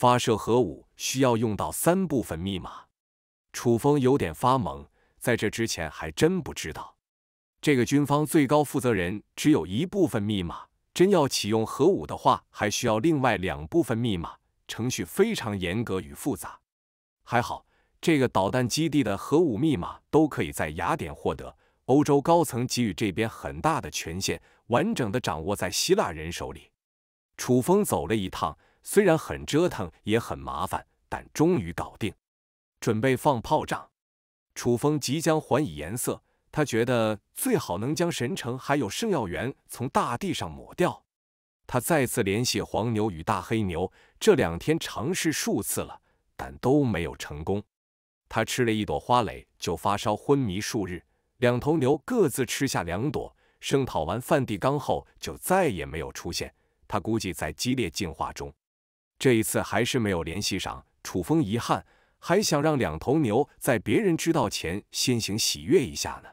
发射核武需要用到三部分密码，楚风有点发懵，在这之前还真不知道。这个军方最高负责人只有一部分密码，真要启用核武的话，还需要另外两部分密码，程序非常严格与复杂。还好，这个导弹基地的核武密码都可以在雅典获得，欧洲高层给予这边很大的权限，完整的掌握在希腊人手里。楚风走了一趟。虽然很折腾，也很麻烦，但终于搞定，准备放炮仗。楚风即将还以颜色，他觉得最好能将神城还有圣药园从大地上抹掉。他再次联系黄牛与大黑牛，这两天尝试数次了，但都没有成功。他吃了一朵花蕾就发烧昏迷数日，两头牛各自吃下两朵，声讨完梵蒂冈后就再也没有出现。他估计在激烈进化中。这一次还是没有联系上楚风，遗憾，还想让两头牛在别人知道前先行喜悦一下呢。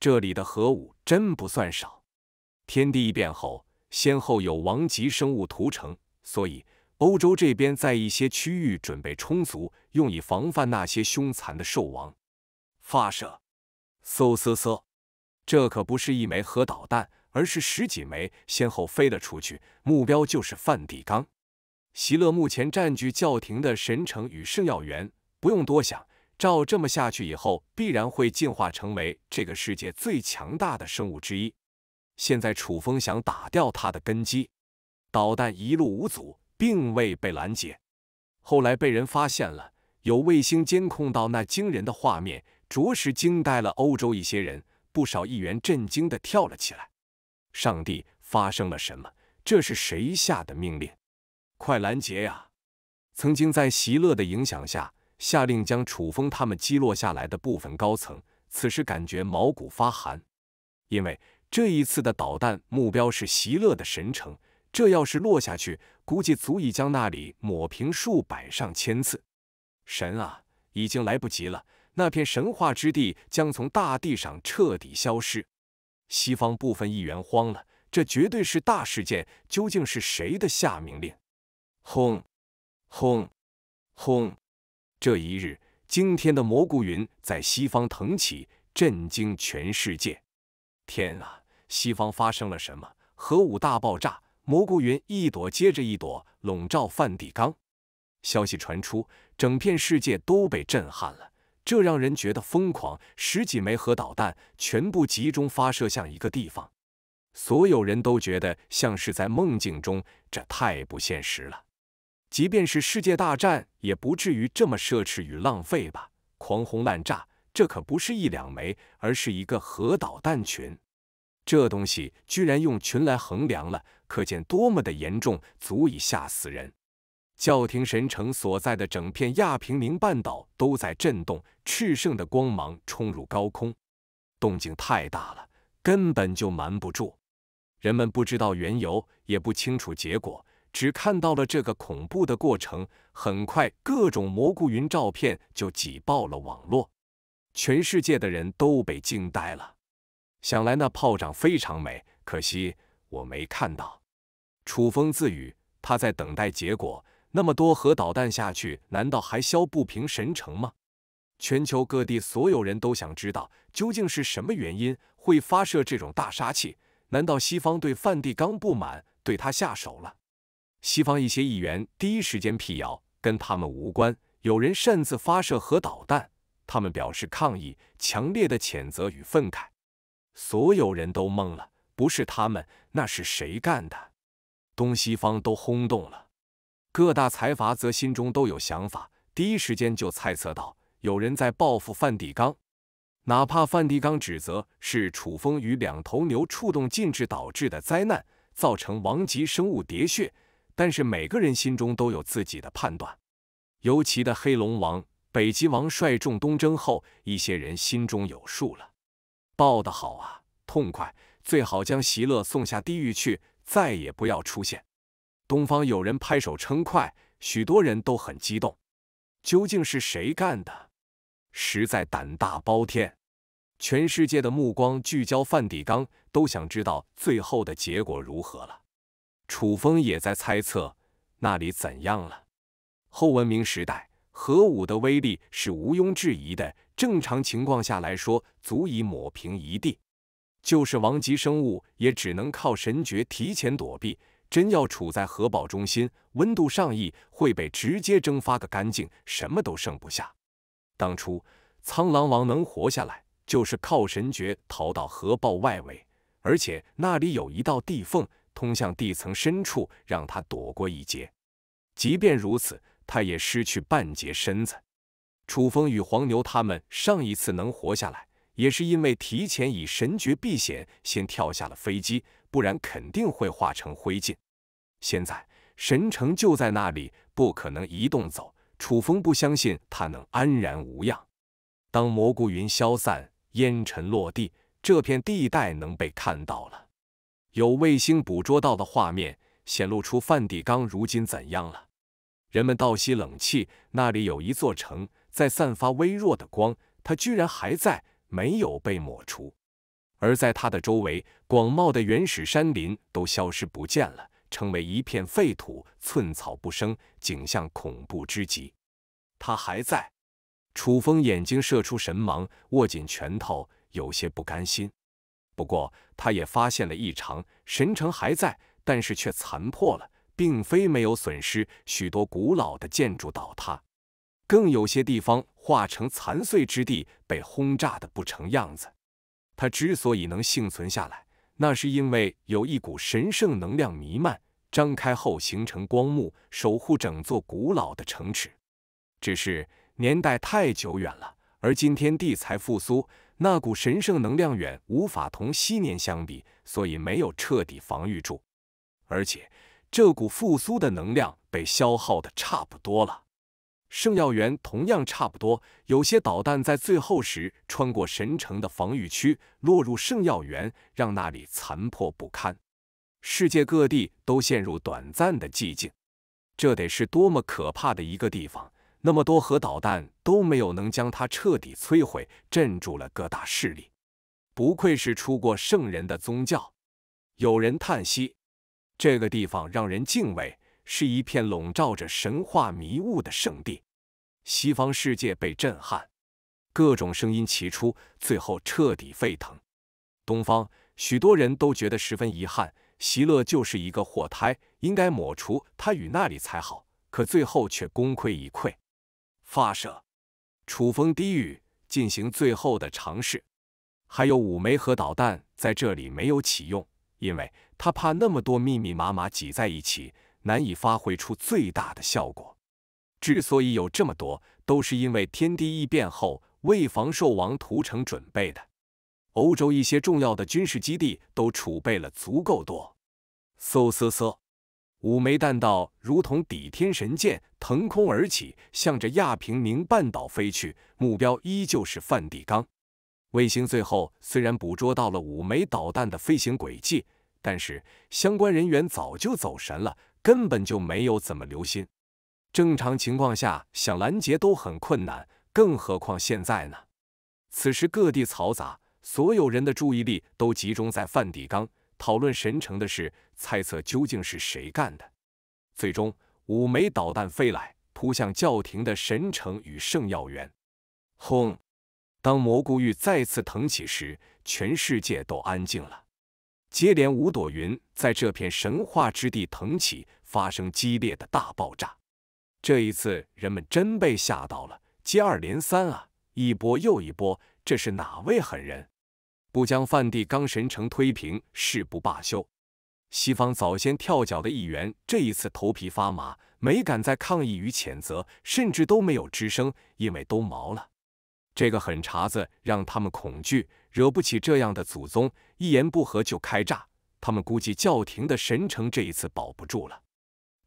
这里的核武真不算少。天地异变后，先后有王级生物屠城，所以欧洲这边在一些区域准备充足，用以防范那些凶残的兽王。发射，嗖嗖嗖！这可不是一枚核导弹，而是十几枚，先后飞了出去，目标就是梵蒂冈。席勒目前占据教廷的神城与圣耀园，不用多想，照这么下去，以后必然会进化成为这个世界最强大的生物之一。现在楚风想打掉他的根基，导弹一路无阻，并未被拦截。后来被人发现了，有卫星监控到那惊人的画面，着实惊呆了欧洲一些人，不少议员震惊的跳了起来。上帝，发生了什么？这是谁下的命令？快拦截呀！曾经在席勒的影响下，下令将楚风他们击落下来的部分高层，此时感觉毛骨发寒，因为这一次的导弹目标是席勒的神城，这要是落下去，估计足以将那里抹平数百上千次。神啊，已经来不及了，那片神话之地将从大地上彻底消失。西方部分议员慌了，这绝对是大事件，究竟是谁的下命令？轰，轰，轰！这一日，惊天的蘑菇云在西方腾起，震惊全世界。天啊，西方发生了什么？核武大爆炸，蘑菇云一朵接着一朵，笼罩梵蒂冈。消息传出，整片世界都被震撼了。这让人觉得疯狂：十几枚核导弹全部集中发射向一个地方，所有人都觉得像是在梦境中，这太不现实了。即便是世界大战，也不至于这么奢侈与浪费吧？狂轰滥炸，这可不是一两枚，而是一个核导弹群。这东西居然用群来衡量了，可见多么的严重，足以吓死人。教廷神城所在的整片亚平宁半岛都在震动，炽盛的光芒冲入高空，动静太大了，根本就瞒不住。人们不知道缘由，也不清楚结果。只看到了这个恐怖的过程，很快各种蘑菇云照片就挤爆了网络，全世界的人都被惊呆了。想来那炮仗非常美，可惜我没看到。楚风自语，他在等待结果。那么多核导弹下去，难道还消不平神城吗？全球各地所有人都想知道，究竟是什么原因会发射这种大杀器？难道西方对梵蒂冈不满，对他下手了？西方一些议员第一时间辟谣，跟他们无关。有人擅自发射核导弹，他们表示抗议，强烈的谴责与愤慨。所有人都懵了，不是他们，那是谁干的？东西方都轰动了，各大财阀则心中都有想法，第一时间就猜测到有人在报复梵蒂冈。哪怕梵蒂冈指责是楚风与两头牛触动禁制导致的灾难，造成王级生物喋血。但是每个人心中都有自己的判断，尤其的黑龙王、北极王率众东征后，一些人心中有数了。报得好啊，痛快！最好将席勒送下地狱去，再也不要出现。东方有人拍手称快，许多人都很激动。究竟是谁干的？实在胆大包天！全世界的目光聚焦范迪冈，都想知道最后的结果如何了。楚风也在猜测那里怎样了。后文明时代，核武的威力是毋庸置疑的。正常情况下来说，足以抹平一地。就是王级生物，也只能靠神诀提前躲避。真要处在核爆中心，温度上亿，会被直接蒸发个干净，什么都剩不下。当初苍狼王能活下来，就是靠神诀逃到核爆外围，而且那里有一道地缝。通向地层深处，让他躲过一劫。即便如此，他也失去半截身子。楚风与黄牛他们上一次能活下来，也是因为提前以神诀避险，先跳下了飞机，不然肯定会化成灰烬。现在神城就在那里，不可能移动走。楚风不相信他能安然无恙。当蘑菇云消散，烟尘落地，这片地带能被看到了。有卫星捕捉到的画面，显露出梵蒂冈如今怎样了。人们倒吸冷气，那里有一座城在散发微弱的光，它居然还在，没有被抹除。而在它的周围，广袤的原始山林都消失不见了，成为一片废土，寸草不生，景象恐怖之极。它还在。楚风眼睛射出神芒，握紧拳头，有些不甘心。不过，他也发现了异常。神城还在，但是却残破了，并非没有损失。许多古老的建筑倒塌，更有些地方化成残碎之地，被轰炸的不成样子。他之所以能幸存下来，那是因为有一股神圣能量弥漫，张开后形成光幕，守护整座古老的城池。只是年代太久远了，而今天地才复苏。那股神圣能量远无法同昔年相比，所以没有彻底防御住。而且这股复苏的能量被消耗的差不多了，圣药园同样差不多。有些导弹在最后时穿过神城的防御区，落入圣药园，让那里残破不堪。世界各地都陷入短暂的寂静。这得是多么可怕的一个地方！那么多核导弹都没有能将它彻底摧毁，镇住了各大势力。不愧是出过圣人的宗教，有人叹息。这个地方让人敬畏，是一片笼罩着神话迷雾的圣地。西方世界被震撼，各种声音齐出，最后彻底沸腾。东方许多人都觉得十分遗憾，席勒就是一个祸胎，应该抹除他与那里才好，可最后却功亏一篑。发射，楚风低语，进行最后的尝试。还有五枚核导弹在这里没有启用，因为他怕那么多密密麻麻挤在一起，难以发挥出最大的效果。之所以有这么多，都是因为天地异变后，为防兽王屠城准备的。欧洲一些重要的军事基地都储备了足够多。嗖嗖嗖。五枚弹道如同抵天神箭，腾空而起，向着亚平宁半岛飞去，目标依旧是梵蒂冈。卫星最后虽然捕捉到了五枚导弹的飞行轨迹，但是相关人员早就走神了，根本就没有怎么留心。正常情况下想拦截都很困难，更何况现在呢？此时各地嘈杂，所有人的注意力都集中在梵蒂冈。讨论神城的事，猜测究竟是谁干的。最终，五枚导弹飞来，扑向教廷的神城与圣药园。轰！当蘑菇玉再次腾起时，全世界都安静了。接连五朵云在这片神话之地腾起，发生激烈的大爆炸。这一次，人们真被吓到了，接二连三啊，一波又一波。这是哪位狠人？不将梵蒂冈神城推平，誓不罢休。西方早先跳脚的议员这一次头皮发麻，没敢再抗议与谴责，甚至都没有吱声，因为都毛了。这个狠茬子让他们恐惧，惹不起这样的祖宗，一言不合就开炸。他们估计教廷的神城这一次保不住了。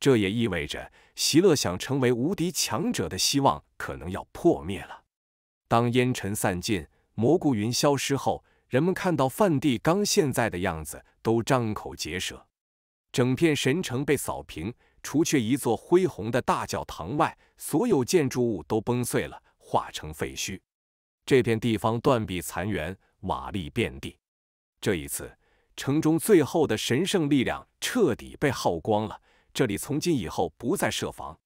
这也意味着席勒想成为无敌强者的希望可能要破灭了。当烟尘散尽，蘑菇云消失后。人们看到梵蒂冈现在的样子，都张口结舌。整片神城被扫平，除却一座恢宏的大教堂外，所有建筑物都崩碎了，化成废墟。这片地方断壁残垣，瓦砾遍地。这一次，城中最后的神圣力量彻底被耗光了。这里从今以后不再设防。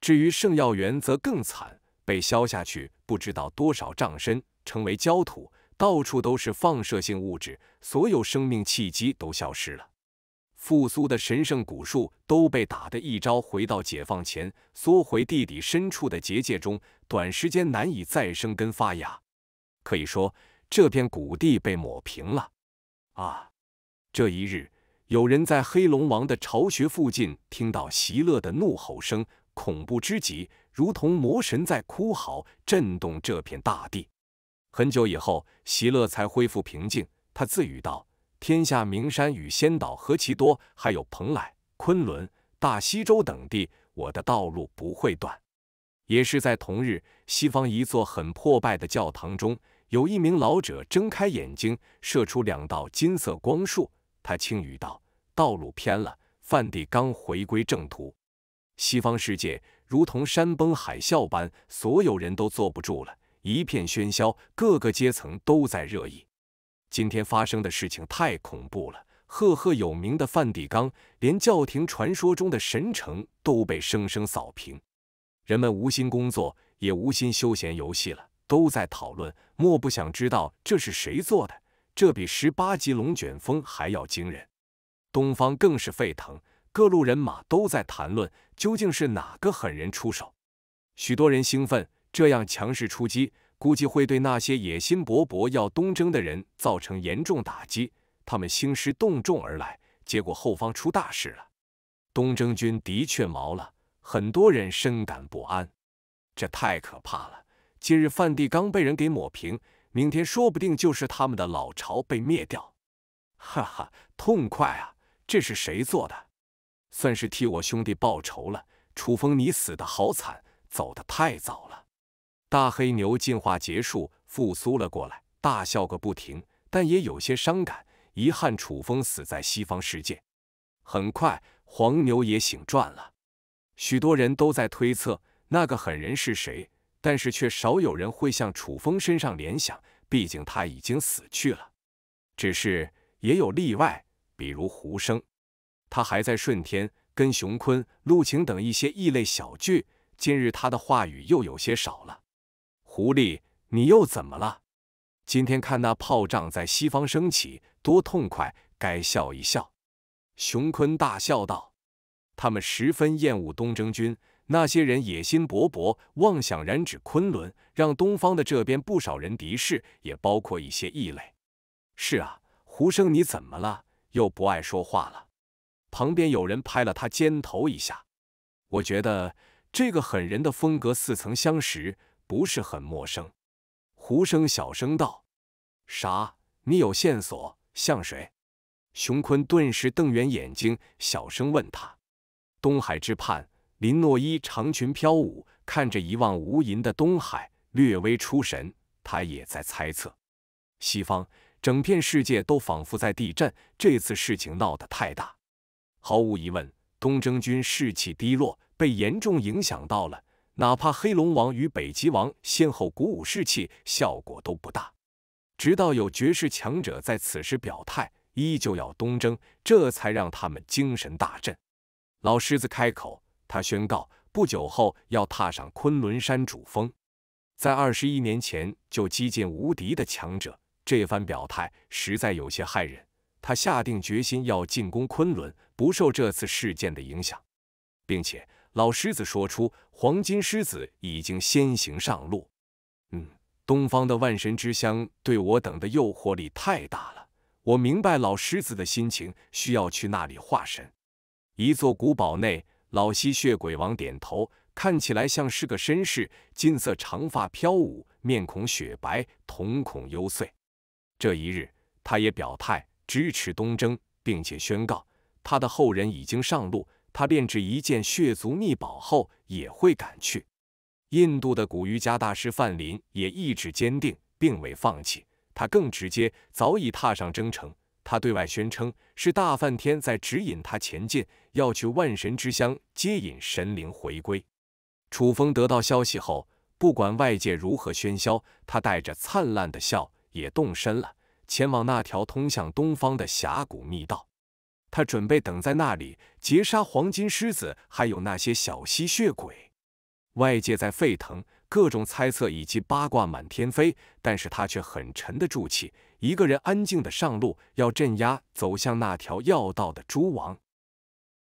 至于圣药园，则更惨，被削下去不知道多少丈深，成为焦土。到处都是放射性物质，所有生命契机都消失了。复苏的神圣古树都被打得一招回到解放前，缩回地底深处的结界中，短时间难以再生根发芽。可以说，这片谷地被抹平了。啊！这一日，有人在黑龙王的巢穴附近听到席勒的怒吼声，恐怖之极，如同魔神在哭嚎，震动这片大地。很久以后，席勒才恢复平静。他自语道：“天下名山与仙岛何其多，还有蓬莱、昆仑、大西洲等地，我的道路不会断。”也是在同日，西方一座很破败的教堂中，有一名老者睁开眼睛，射出两道金色光束。他轻语道：“道路偏了，范蒂刚回归正途。”西方世界如同山崩海啸般，所有人都坐不住了。一片喧嚣，各个阶层都在热议今天发生的事情，太恐怖了！赫赫有名的梵蒂冈，连教廷传说中的神城都被生生扫平，人们无心工作，也无心休闲游戏了，都在讨论，莫不想知道这是谁做的？这比十八级龙卷风还要惊人！东方更是沸腾，各路人马都在谈论，究竟是哪个狠人出手？许多人兴奋。这样强势出击，估计会对那些野心勃勃要东征的人造成严重打击。他们兴师动众而来，结果后方出大事了。东征军的确毛了，很多人深感不安。这太可怕了！今日范地刚被人给抹平，明天说不定就是他们的老巢被灭掉。哈哈，痛快啊！这是谁做的？算是替我兄弟报仇了。楚风，你死得好惨，走得太早了。大黑牛进化结束，复苏了过来，大笑个不停，但也有些伤感，遗憾楚风死在西方世界。很快，黄牛也醒转了，许多人都在推测那个狠人是谁，但是却少有人会向楚风身上联想，毕竟他已经死去了。只是也有例外，比如胡生，他还在顺天跟熊坤、陆晴等一些异类小聚，今日他的话语又有些少了。狐狸，你又怎么了？今天看那炮仗在西方升起，多痛快！该笑一笑。熊坤大笑道：“他们十分厌恶东征军，那些人野心勃勃，妄想染指昆仑，让东方的这边不少人敌视，也包括一些异类。”是啊，胡生，你怎么了？又不爱说话了？旁边有人拍了他肩头一下。我觉得这个狠人的风格似曾相识。不是很陌生，胡生小声道：“啥？你有线索？像谁？”熊坤顿时瞪圆眼睛，小声问他：“东海之畔，林诺伊长裙飘舞，看着一望无垠的东海，略微出神。他也在猜测，西方整片世界都仿佛在地震。这次事情闹得太大，毫无疑问，东征军士气低落，被严重影响到了。”哪怕黑龙王与北极王先后鼓舞士气，效果都不大。直到有绝世强者在此时表态，依旧要东征，这才让他们精神大振。老狮子开口，他宣告不久后要踏上昆仑山主峰。在二十一年前就几近无敌的强者，这番表态实在有些骇人。他下定决心要进攻昆仑，不受这次事件的影响，并且老狮子说出。黄金狮子已经先行上路。嗯，东方的万神之乡对我等的诱惑力太大了。我明白老狮子的心情，需要去那里化神。一座古堡内，老吸血鬼王点头，看起来像是个绅士，金色长发飘舞，面孔雪白，瞳孔幽邃。这一日，他也表态支持东征，并且宣告他的后人已经上路。他炼制一件血族秘宝后，也会赶去。印度的古瑜伽大师范林也意志坚定，并未放弃。他更直接，早已踏上征程。他对外宣称是大梵天在指引他前进，要去万神之乡接引神灵回归。楚风得到消息后，不管外界如何喧嚣，他带着灿烂的笑也动身了，前往那条通向东方的峡谷密道。他准备等在那里截杀黄金狮子，还有那些小吸血鬼。外界在沸腾，各种猜测以及八卦满天飞，但是他却很沉得住气，一个人安静的上路，要镇压走向那条要道的诸王。